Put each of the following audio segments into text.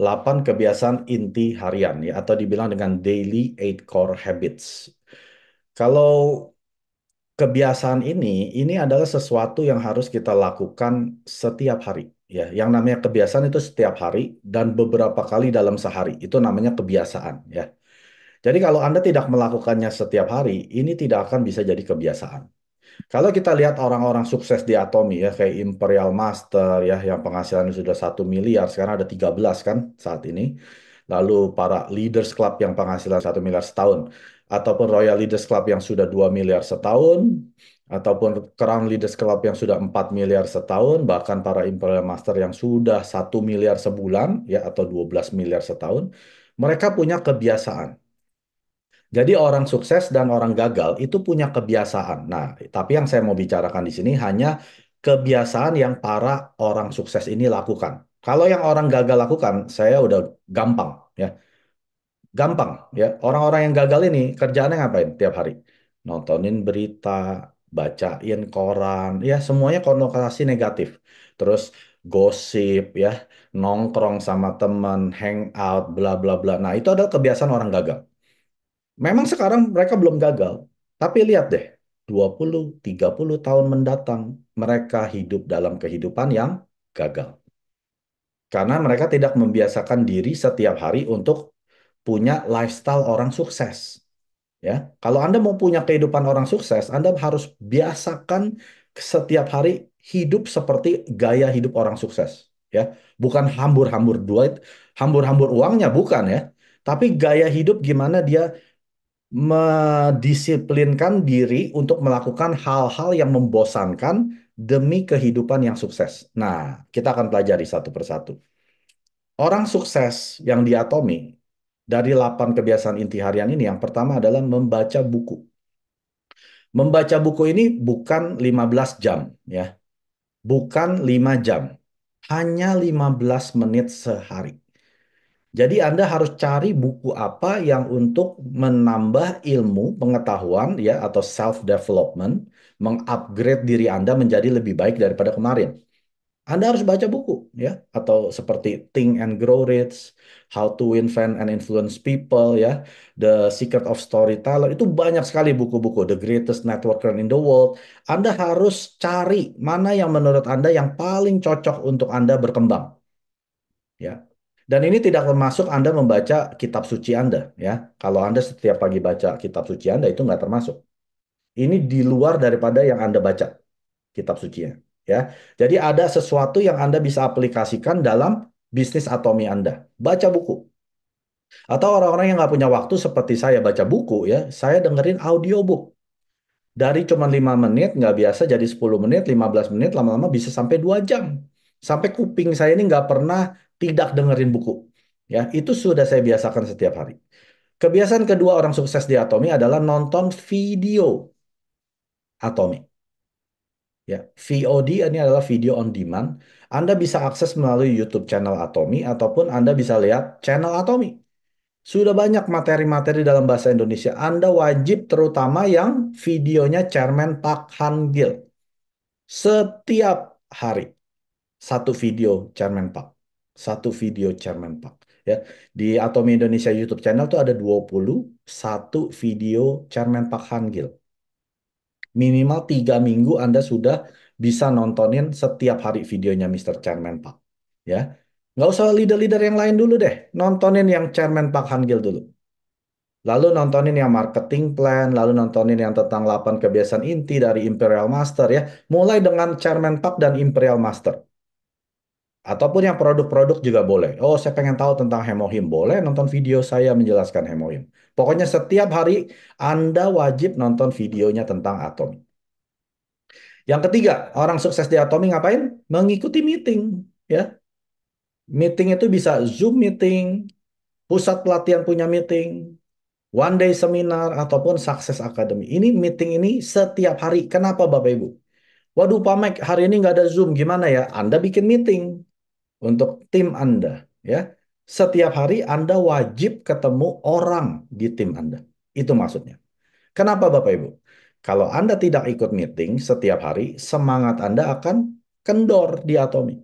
8 kebiasaan inti harian ya atau dibilang dengan daily 8 core habits. Kalau kebiasaan ini ini adalah sesuatu yang harus kita lakukan setiap hari ya. Yang namanya kebiasaan itu setiap hari dan beberapa kali dalam sehari. Itu namanya kebiasaan ya. Jadi kalau Anda tidak melakukannya setiap hari, ini tidak akan bisa jadi kebiasaan. Kalau kita lihat orang-orang sukses di Atomi ya kayak Imperial Master ya yang penghasilannya sudah satu miliar sekarang ada 13 kan saat ini. Lalu para Leaders Club yang penghasilan satu miliar setahun ataupun Royal Leaders Club yang sudah 2 miliar setahun ataupun Crown Leaders Club yang sudah 4 miliar setahun, bahkan para Imperial Master yang sudah satu miliar sebulan ya atau 12 miliar setahun, mereka punya kebiasaan. Jadi orang sukses dan orang gagal itu punya kebiasaan. Nah, tapi yang saya mau bicarakan di sini hanya kebiasaan yang para orang sukses ini lakukan. Kalau yang orang gagal lakukan, saya udah gampang ya. Gampang ya. Orang-orang yang gagal ini kerjaannya ngapain tiap hari? Nontonin berita, bacain koran, ya semuanya konotasi negatif. Terus gosip ya, nongkrong sama teman, hang out, bla bla bla. Nah, itu adalah kebiasaan orang gagal. Memang sekarang mereka belum gagal, tapi lihat deh, 20, 30 tahun mendatang mereka hidup dalam kehidupan yang gagal. Karena mereka tidak membiasakan diri setiap hari untuk punya lifestyle orang sukses. Ya, kalau Anda mau punya kehidupan orang sukses, Anda harus biasakan setiap hari hidup seperti gaya hidup orang sukses ya bukan hambur-hambur duit hambur-hambur uangnya bukan ya tapi gaya hidup gimana dia mendisiplinkan diri untuk melakukan hal-hal yang membosankan demi kehidupan yang sukses. Nah, kita akan pelajari satu persatu. Orang sukses yang diatomi dari 8 kebiasaan inti harian ini yang pertama adalah membaca buku. Membaca buku ini bukan 15 jam ya. Bukan 5 jam. Hanya 15 menit sehari. Jadi Anda harus cari buku apa yang untuk menambah ilmu, pengetahuan ya atau self development, mengupgrade diri Anda menjadi lebih baik daripada kemarin. Anda harus baca buku ya atau seperti Think and Grow Rich, How to Invent and Influence People ya, The Secret of Storyteller itu banyak sekali buku-buku The Greatest Networker in the World. Anda harus cari mana yang menurut Anda yang paling cocok untuk Anda berkembang. Ya. Dan ini tidak termasuk Anda membaca kitab suci Anda, ya. Kalau Anda setiap pagi baca kitab suci Anda itu nggak termasuk. Ini di luar daripada yang Anda baca kitab sucinya, ya. Jadi ada sesuatu yang Anda bisa aplikasikan dalam bisnis atomi Anda. Baca buku. Atau orang-orang yang nggak punya waktu seperti saya baca buku ya, saya dengerin audiobook. Dari cuma 5 menit, nggak biasa jadi 10 menit, 15 menit, lama-lama bisa sampai 2 jam. Sampai kuping saya ini nggak pernah tidak dengerin buku. Ya, itu sudah saya biasakan setiap hari. Kebiasaan kedua orang sukses di Atomi adalah nonton video Atomi. Ya, VOD ini adalah video on demand. Anda bisa akses melalui YouTube channel Atomi ataupun Anda bisa lihat channel Atomi. Sudah banyak materi-materi dalam bahasa Indonesia. Anda wajib terutama yang videonya Chairman Park Han Setiap hari satu video Chairman Park. Satu video Chairman Park. Ya, di Atomi Indonesia YouTube channel tuh ada 21 video Chairman Park Hangil. Minimal tiga minggu Anda sudah bisa nontonin setiap hari videonya Mr. Chairman Park. Ya, nggak usah leader-leader yang lain dulu deh. Nontonin yang Chairman Park Hangil dulu. Lalu nontonin yang marketing plan, lalu nontonin yang tentang 8 kebiasaan inti dari Imperial Master ya. Mulai dengan Chairman Park dan Imperial Master. Ataupun yang produk-produk juga boleh. Oh, saya pengen tahu tentang hemohim. Boleh nonton video saya menjelaskan hemohim. Pokoknya setiap hari Anda wajib nonton videonya tentang atomi. Yang ketiga, orang sukses di atomi ngapain? Mengikuti meeting. ya. Meeting itu bisa Zoom meeting, pusat pelatihan punya meeting, one day seminar, ataupun Success Academy. Ini meeting ini setiap hari. Kenapa Bapak Ibu? Waduh Pak Mike, hari ini nggak ada Zoom. Gimana ya? Anda bikin meeting untuk tim Anda, ya. Setiap hari Anda wajib ketemu orang di tim Anda. Itu maksudnya. Kenapa Bapak Ibu? Kalau Anda tidak ikut meeting setiap hari, semangat Anda akan kendor di Atomi.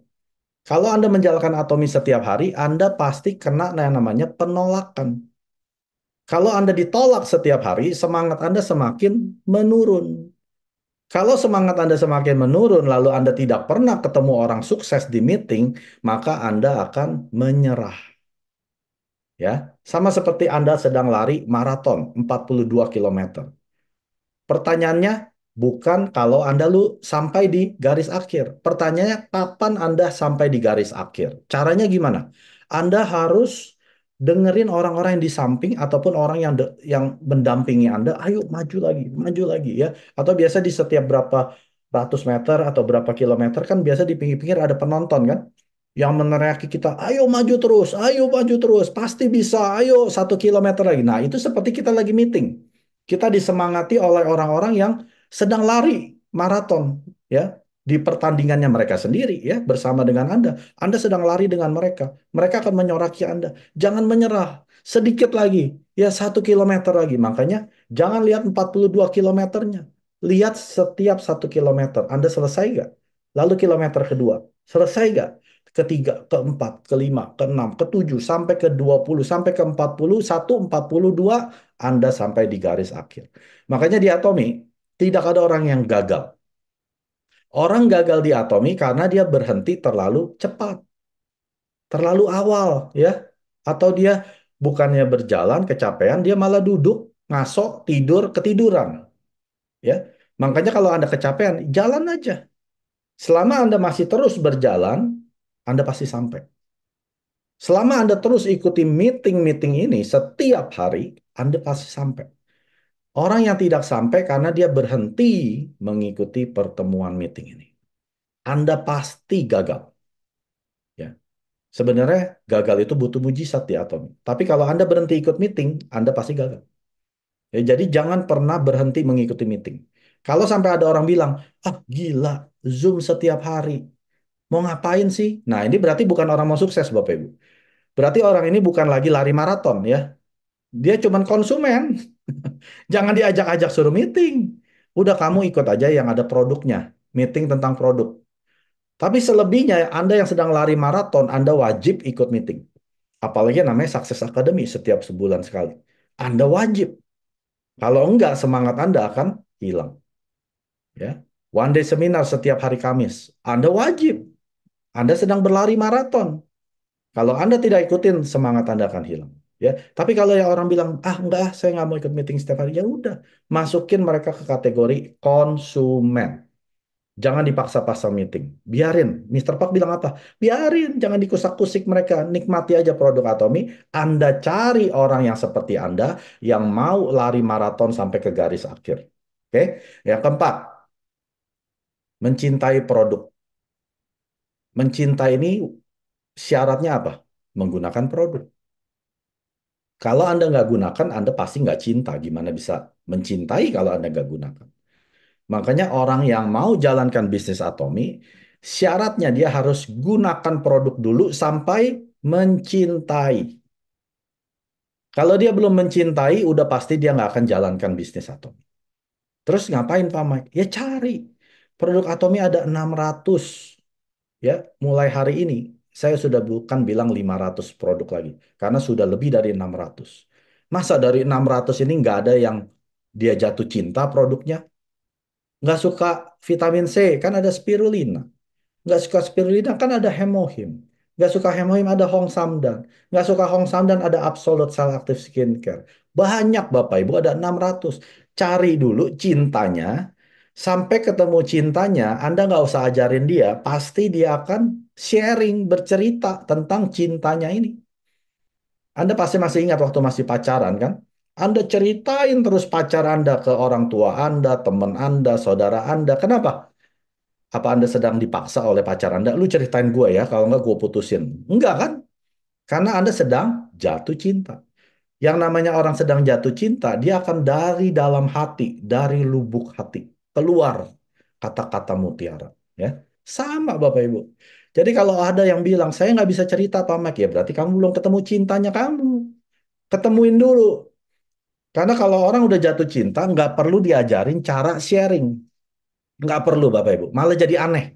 Kalau Anda menjalankan Atomi setiap hari, Anda pasti kena yang namanya penolakan. Kalau Anda ditolak setiap hari, semangat Anda semakin menurun. Kalau semangat Anda semakin menurun, lalu Anda tidak pernah ketemu orang sukses di meeting, maka Anda akan menyerah. Ya, sama seperti Anda sedang lari maraton 42 km. Pertanyaannya bukan kalau Anda lu sampai di garis akhir. Pertanyaannya kapan Anda sampai di garis akhir? Caranya gimana? Anda harus dengerin orang-orang yang di samping ataupun orang yang de, yang mendampingi Anda, ayo maju lagi, maju lagi ya. Atau biasa di setiap berapa ratus meter atau berapa kilometer kan biasa di pinggir-pinggir ada penonton kan yang meneriaki kita, ayo maju terus, ayo maju terus, pasti bisa, ayo satu kilometer lagi. Nah itu seperti kita lagi meeting. Kita disemangati oleh orang-orang yang sedang lari maraton ya di pertandingannya mereka sendiri ya bersama dengan Anda. Anda sedang lari dengan mereka. Mereka akan menyoraki Anda. Jangan menyerah. Sedikit lagi. Ya satu kilometer lagi. Makanya jangan lihat 42 kilometernya. Lihat setiap satu kilometer. Anda selesai nggak? Lalu kilometer kedua. Selesai nggak? Ketiga, keempat, kelima, keenam, ketujuh, sampai ke dua puluh, sampai ke empat puluh, satu, empat puluh dua, Anda sampai di garis akhir. Makanya di Atomi, tidak ada orang yang gagal Orang gagal atomi karena dia berhenti terlalu cepat, terlalu awal, ya. Atau dia bukannya berjalan kecapean, dia malah duduk, ngasok, tidur, ketiduran. Ya. Makanya kalau Anda kecapean, jalan aja. Selama Anda masih terus berjalan, Anda pasti sampai. Selama Anda terus ikuti meeting-meeting ini setiap hari, Anda pasti sampai. Orang yang tidak sampai karena dia berhenti mengikuti pertemuan meeting ini. Anda pasti gagal. Ya. Sebenarnya gagal itu butuh mujizat di atom. Tapi kalau Anda berhenti ikut meeting, Anda pasti gagal. Ya, jadi jangan pernah berhenti mengikuti meeting. Kalau sampai ada orang bilang, ah gila, Zoom setiap hari. Mau ngapain sih? Nah ini berarti bukan orang mau sukses Bapak Ibu. Berarti orang ini bukan lagi lari maraton ya. Dia cuma konsumen Jangan diajak-ajak suruh meeting. Udah kamu ikut aja yang ada produknya. Meeting tentang produk. Tapi selebihnya Anda yang sedang lari maraton, Anda wajib ikut meeting. Apalagi namanya Success Academy setiap sebulan sekali. Anda wajib. Kalau enggak, semangat Anda akan hilang. Ya, One day seminar setiap hari Kamis. Anda wajib. Anda sedang berlari maraton. Kalau Anda tidak ikutin, semangat Anda akan hilang ya. Tapi kalau yang orang bilang ah enggak ah, saya nggak mau ikut meeting setiap hari ya udah masukin mereka ke kategori konsumen. Jangan dipaksa-paksa meeting. Biarin. Mr. Pak bilang apa? Biarin, jangan dikusak-kusik mereka. Nikmati aja produk Atomi. Anda cari orang yang seperti Anda yang mau lari maraton sampai ke garis akhir. Oke? Yang keempat, mencintai produk. Mencintai ini syaratnya apa? Menggunakan produk kalau Anda nggak gunakan, Anda pasti nggak cinta. Gimana bisa mencintai kalau Anda nggak gunakan? Makanya orang yang mau jalankan bisnis Atomi, syaratnya dia harus gunakan produk dulu sampai mencintai. Kalau dia belum mencintai, udah pasti dia nggak akan jalankan bisnis Atomi. Terus ngapain Pak Mike? Ya cari. Produk Atomi ada 600. Ya, mulai hari ini saya sudah bukan bilang 500 produk lagi, karena sudah lebih dari 600. Masa dari 600 ini nggak ada yang dia jatuh cinta produknya? Nggak suka vitamin C, kan ada spirulina. Nggak suka spirulina, kan ada hemohim. Nggak suka hemohim, ada Hong Samdan. Nggak suka Hong Samdan, ada Absolute Cell Active Skincare. Banyak Bapak Ibu, ada 600. Cari dulu cintanya, Sampai ketemu cintanya, Anda nggak usah ajarin dia, pasti dia akan sharing, bercerita tentang cintanya ini. Anda pasti masih ingat waktu masih pacaran kan? Anda ceritain terus pacar Anda ke orang tua Anda, teman Anda, saudara Anda. Kenapa? Apa Anda sedang dipaksa oleh pacar Anda? Lu ceritain gue ya, kalau nggak gue putusin. Enggak kan? Karena Anda sedang jatuh cinta. Yang namanya orang sedang jatuh cinta, dia akan dari dalam hati, dari lubuk hati keluar kata-kata mutiara ya sama Bapak Ibu jadi kalau ada yang bilang saya nggak bisa cerita Pak Mek ya berarti kamu belum ketemu cintanya kamu ketemuin dulu karena kalau orang udah jatuh cinta nggak perlu diajarin cara sharing nggak perlu Bapak Ibu malah jadi aneh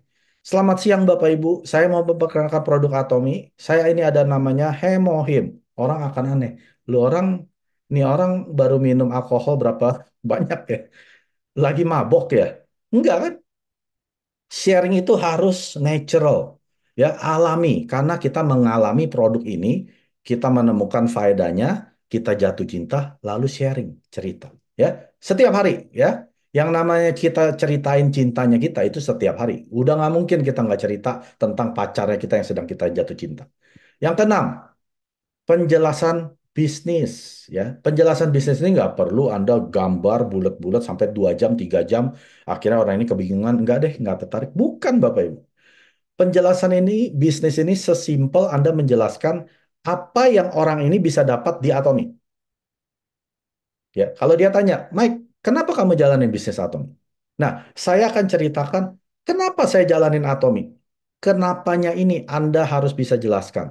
Selamat siang Bapak Ibu, saya mau memperkenalkan produk Atomi. Saya ini ada namanya Hemohim. Orang akan aneh. Lu orang, nih orang baru minum alkohol berapa banyak ya? lagi mabok ya? Enggak kan? Sharing itu harus natural, ya alami. Karena kita mengalami produk ini, kita menemukan faedahnya, kita jatuh cinta, lalu sharing cerita. Ya, setiap hari ya. Yang namanya kita ceritain cintanya kita itu setiap hari. Udah nggak mungkin kita nggak cerita tentang pacarnya kita yang sedang kita jatuh cinta. Yang keenam, penjelasan bisnis ya penjelasan bisnis ini nggak perlu anda gambar bulat-bulat sampai dua jam tiga jam akhirnya orang ini kebingungan nggak deh nggak tertarik bukan bapak ibu penjelasan ini bisnis ini sesimpel anda menjelaskan apa yang orang ini bisa dapat di atomi ya kalau dia tanya Mike kenapa kamu jalanin bisnis atomi nah saya akan ceritakan kenapa saya jalanin atomi kenapanya ini anda harus bisa jelaskan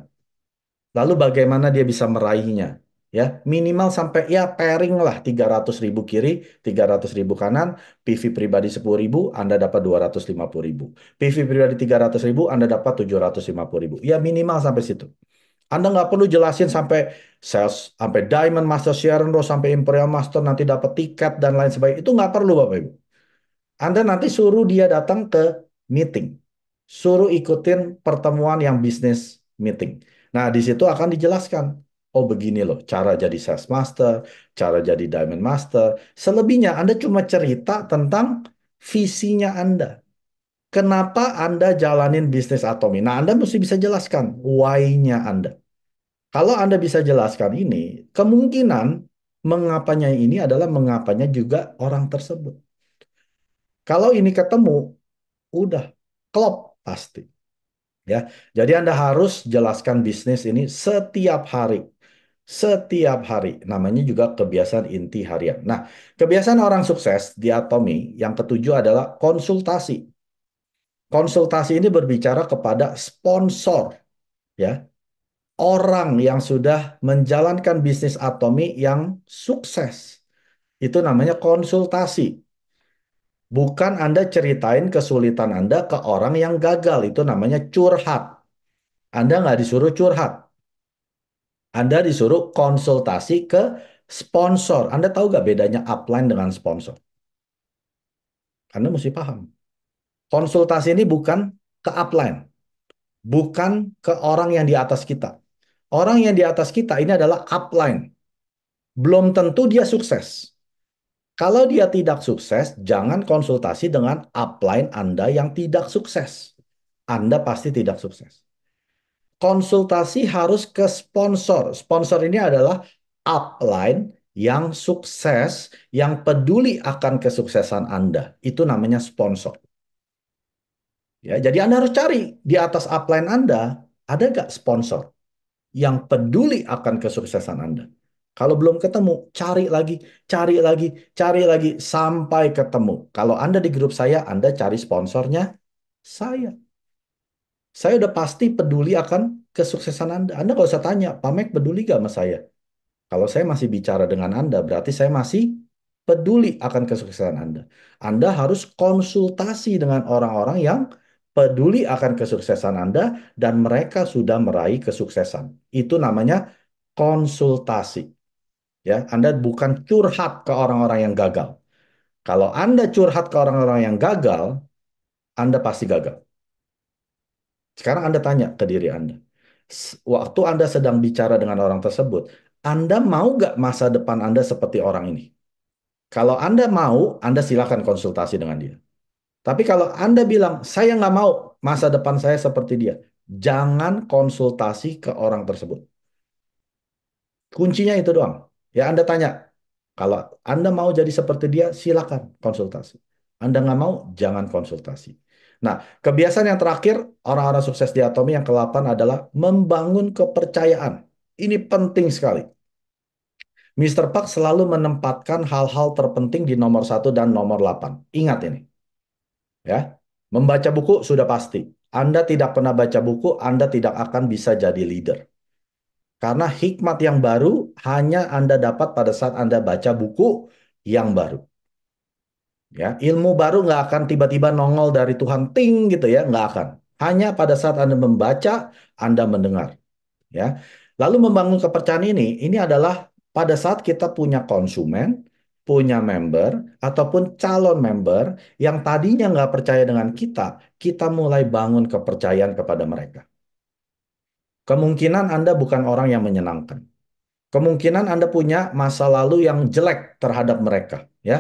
Lalu bagaimana dia bisa meraihnya? Ya, minimal sampai ya pairing lah 300 ribu kiri, 300 ribu kanan, PV pribadi 10 ribu, Anda dapat 250 ribu. PV pribadi 300 ribu, Anda dapat 750 ribu. Ya minimal sampai situ. Anda nggak perlu jelasin sampai sales, sampai Diamond Master Sharon Rose, sampai Imperial Master nanti dapat tiket dan lain sebagainya. Itu nggak perlu Bapak Ibu. Anda nanti suruh dia datang ke meeting. Suruh ikutin pertemuan yang bisnis meeting. Nah, di situ akan dijelaskan. Oh, begini loh cara jadi sales master, cara jadi diamond master. Selebihnya Anda cuma cerita tentang visinya Anda. Kenapa Anda jalanin bisnis Atomi? Nah, Anda mesti bisa jelaskan why-nya Anda. Kalau Anda bisa jelaskan ini, kemungkinan mengapanya ini adalah mengapanya juga orang tersebut. Kalau ini ketemu, udah klop pasti ya. Jadi Anda harus jelaskan bisnis ini setiap hari. Setiap hari. Namanya juga kebiasaan inti harian. Nah, kebiasaan orang sukses di Atomi yang ketujuh adalah konsultasi. Konsultasi ini berbicara kepada sponsor, ya. Orang yang sudah menjalankan bisnis Atomi yang sukses. Itu namanya konsultasi. Bukan Anda ceritain kesulitan Anda ke orang yang gagal, itu namanya curhat. Anda nggak disuruh curhat. Anda disuruh konsultasi ke sponsor. Anda tahu nggak bedanya upline dengan sponsor? Anda mesti paham. Konsultasi ini bukan ke upline. Bukan ke orang yang di atas kita. Orang yang di atas kita ini adalah upline. Belum tentu dia sukses kalau dia tidak sukses, jangan konsultasi dengan upline Anda yang tidak sukses. Anda pasti tidak sukses. Konsultasi harus ke sponsor. Sponsor ini adalah upline yang sukses, yang peduli akan kesuksesan Anda. Itu namanya sponsor. Ya, jadi Anda harus cari di atas upline Anda, ada nggak sponsor yang peduli akan kesuksesan Anda? Kalau belum ketemu, cari lagi, cari lagi, cari lagi sampai ketemu. Kalau Anda di grup saya, Anda cari sponsornya saya. Saya udah pasti peduli akan kesuksesan Anda. Anda kalau saya tanya, Pak Mek peduli gak sama saya? Kalau saya masih bicara dengan Anda, berarti saya masih peduli akan kesuksesan Anda. Anda harus konsultasi dengan orang-orang yang peduli akan kesuksesan Anda dan mereka sudah meraih kesuksesan. Itu namanya konsultasi ya Anda bukan curhat ke orang-orang yang gagal. Kalau Anda curhat ke orang-orang yang gagal, Anda pasti gagal. Sekarang Anda tanya ke diri Anda. Waktu Anda sedang bicara dengan orang tersebut, Anda mau gak masa depan Anda seperti orang ini? Kalau Anda mau, Anda silakan konsultasi dengan dia. Tapi kalau Anda bilang, saya nggak mau masa depan saya seperti dia, jangan konsultasi ke orang tersebut. Kuncinya itu doang. Ya Anda tanya, kalau Anda mau jadi seperti dia, silakan konsultasi. Anda nggak mau, jangan konsultasi. Nah, kebiasaan yang terakhir, orang-orang sukses di Atomi yang ke-8 adalah membangun kepercayaan. Ini penting sekali. Mr. Park selalu menempatkan hal-hal terpenting di nomor 1 dan nomor 8. Ingat ini. Ya, membaca buku sudah pasti. Anda tidak pernah baca buku, Anda tidak akan bisa jadi leader. Karena hikmat yang baru hanya Anda dapat pada saat Anda baca buku yang baru. Ya, ilmu baru nggak akan tiba-tiba nongol dari Tuhan ting gitu ya, nggak akan. Hanya pada saat Anda membaca, Anda mendengar. Ya. Lalu membangun kepercayaan ini, ini adalah pada saat kita punya konsumen, punya member, ataupun calon member yang tadinya nggak percaya dengan kita, kita mulai bangun kepercayaan kepada mereka. Kemungkinan Anda bukan orang yang menyenangkan. Kemungkinan Anda punya masa lalu yang jelek terhadap mereka, ya.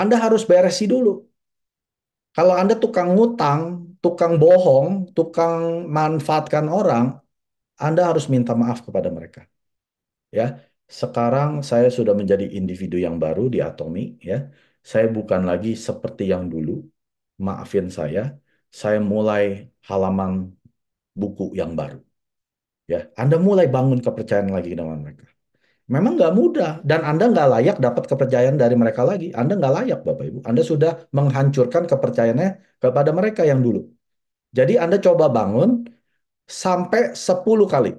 Anda harus beresi dulu. Kalau Anda tukang ngutang, tukang bohong, tukang manfaatkan orang, Anda harus minta maaf kepada mereka. Ya, sekarang saya sudah menjadi individu yang baru di Atomi, ya. Saya bukan lagi seperti yang dulu. Maafin saya, saya mulai halaman buku yang baru. Ya, Anda mulai bangun kepercayaan lagi dengan mereka. Memang nggak mudah dan Anda nggak layak dapat kepercayaan dari mereka lagi. Anda nggak layak, Bapak Ibu. Anda sudah menghancurkan kepercayaannya kepada mereka yang dulu. Jadi Anda coba bangun sampai 10 kali.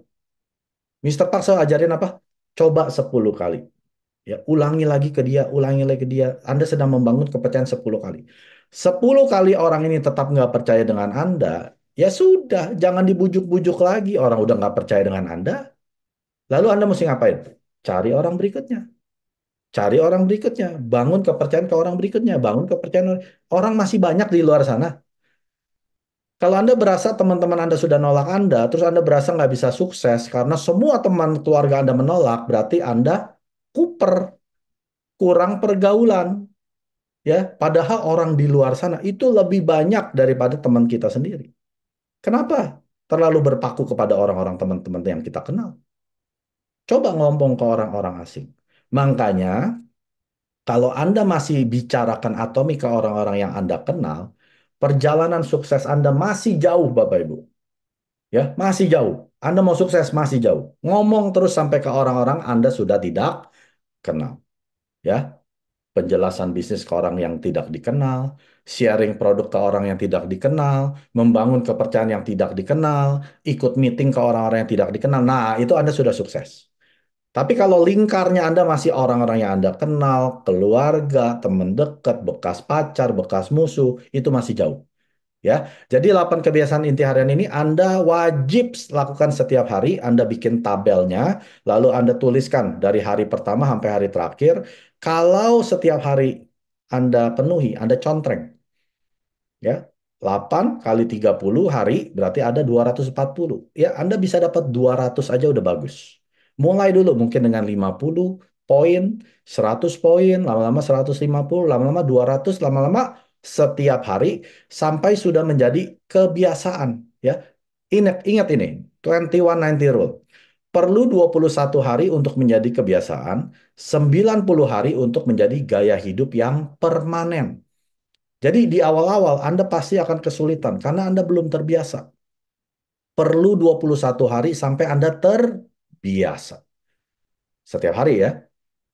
Mister Pak saya ajarin apa? Coba 10 kali. Ya, ulangi lagi ke dia, ulangi lagi ke dia. Anda sedang membangun kepercayaan 10 kali. 10 kali orang ini tetap nggak percaya dengan Anda, Ya sudah, jangan dibujuk-bujuk lagi. Orang udah nggak percaya dengan Anda. Lalu Anda mesti ngapain? Cari orang berikutnya. Cari orang berikutnya. Bangun kepercayaan ke orang berikutnya. Bangun kepercayaan. Orang masih banyak di luar sana. Kalau Anda berasa teman-teman Anda sudah nolak Anda, terus Anda berasa nggak bisa sukses karena semua teman keluarga Anda menolak, berarti Anda kuper, kurang pergaulan. ya. Padahal orang di luar sana itu lebih banyak daripada teman kita sendiri. Kenapa terlalu berpaku kepada orang-orang teman-teman yang kita kenal? Coba ngomong ke orang-orang asing. Makanya, kalau Anda masih bicarakan atomik ke orang-orang yang Anda kenal, perjalanan sukses Anda masih jauh, Bapak Ibu. Ya, masih jauh. Anda mau sukses masih jauh. Ngomong terus sampai ke orang-orang Anda sudah tidak kenal. Ya, penjelasan bisnis ke orang yang tidak dikenal, sharing produk ke orang yang tidak dikenal, membangun kepercayaan yang tidak dikenal, ikut meeting ke orang-orang yang tidak dikenal. Nah, itu Anda sudah sukses. Tapi kalau lingkarnya Anda masih orang-orang yang Anda kenal, keluarga, teman dekat, bekas pacar, bekas musuh, itu masih jauh. Ya, jadi 8 kebiasaan inti harian ini Anda wajib lakukan setiap hari, Anda bikin tabelnya, lalu Anda tuliskan dari hari pertama sampai hari terakhir. Kalau setiap hari Anda penuhi, Anda contreng. Ya, 8 kali 30 hari berarti ada 240. Ya, Anda bisa dapat 200 aja udah bagus. Mulai dulu mungkin dengan 50 poin, 100 poin, lama-lama 150, lama-lama 200, lama-lama setiap hari sampai sudah menjadi kebiasaan ya. Ingat ingat ini 2190 rule. Perlu 21 hari untuk menjadi kebiasaan, 90 hari untuk menjadi gaya hidup yang permanen. Jadi di awal-awal Anda pasti akan kesulitan karena Anda belum terbiasa. Perlu 21 hari sampai Anda terbiasa. Setiap hari ya,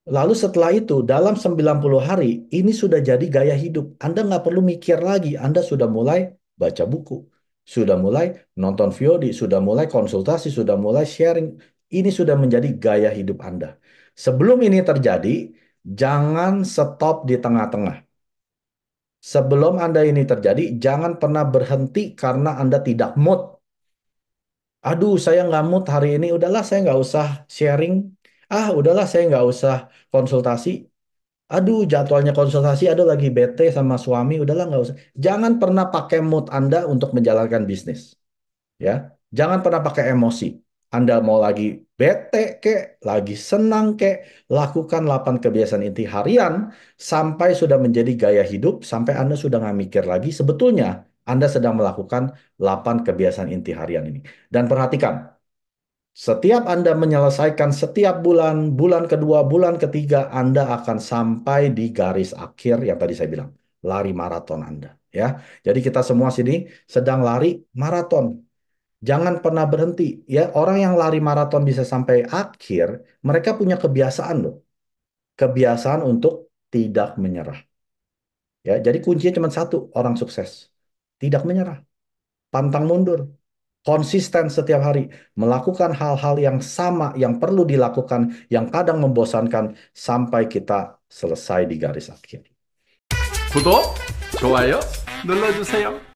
Lalu setelah itu, dalam 90 hari, ini sudah jadi gaya hidup. Anda nggak perlu mikir lagi, Anda sudah mulai baca buku, sudah mulai nonton VOD, sudah mulai konsultasi, sudah mulai sharing. Ini sudah menjadi gaya hidup Anda. Sebelum ini terjadi, jangan stop di tengah-tengah. Sebelum Anda ini terjadi, jangan pernah berhenti karena Anda tidak mood. Aduh, saya nggak mood hari ini. Udahlah, saya nggak usah sharing ah udahlah saya nggak usah konsultasi aduh jadwalnya konsultasi aduh lagi bete sama suami udahlah nggak usah jangan pernah pakai mood anda untuk menjalankan bisnis ya jangan pernah pakai emosi anda mau lagi bete ke, lagi senang ke, lakukan 8 kebiasaan inti harian sampai sudah menjadi gaya hidup, sampai Anda sudah nggak mikir lagi, sebetulnya Anda sedang melakukan 8 kebiasaan inti harian ini. Dan perhatikan, setiap Anda menyelesaikan setiap bulan, bulan kedua, bulan ketiga, Anda akan sampai di garis akhir yang tadi saya bilang, lari maraton Anda. Ya, jadi kita semua sini sedang lari maraton. Jangan pernah berhenti. Ya, orang yang lari maraton bisa sampai akhir, mereka punya kebiasaan loh, kebiasaan untuk tidak menyerah. Ya, jadi kuncinya cuma satu, orang sukses tidak menyerah, pantang mundur, konsisten setiap hari, melakukan hal-hal yang sama yang perlu dilakukan, yang kadang membosankan sampai kita selesai di garis akhir. 구독, 좋아요 눌러주세요.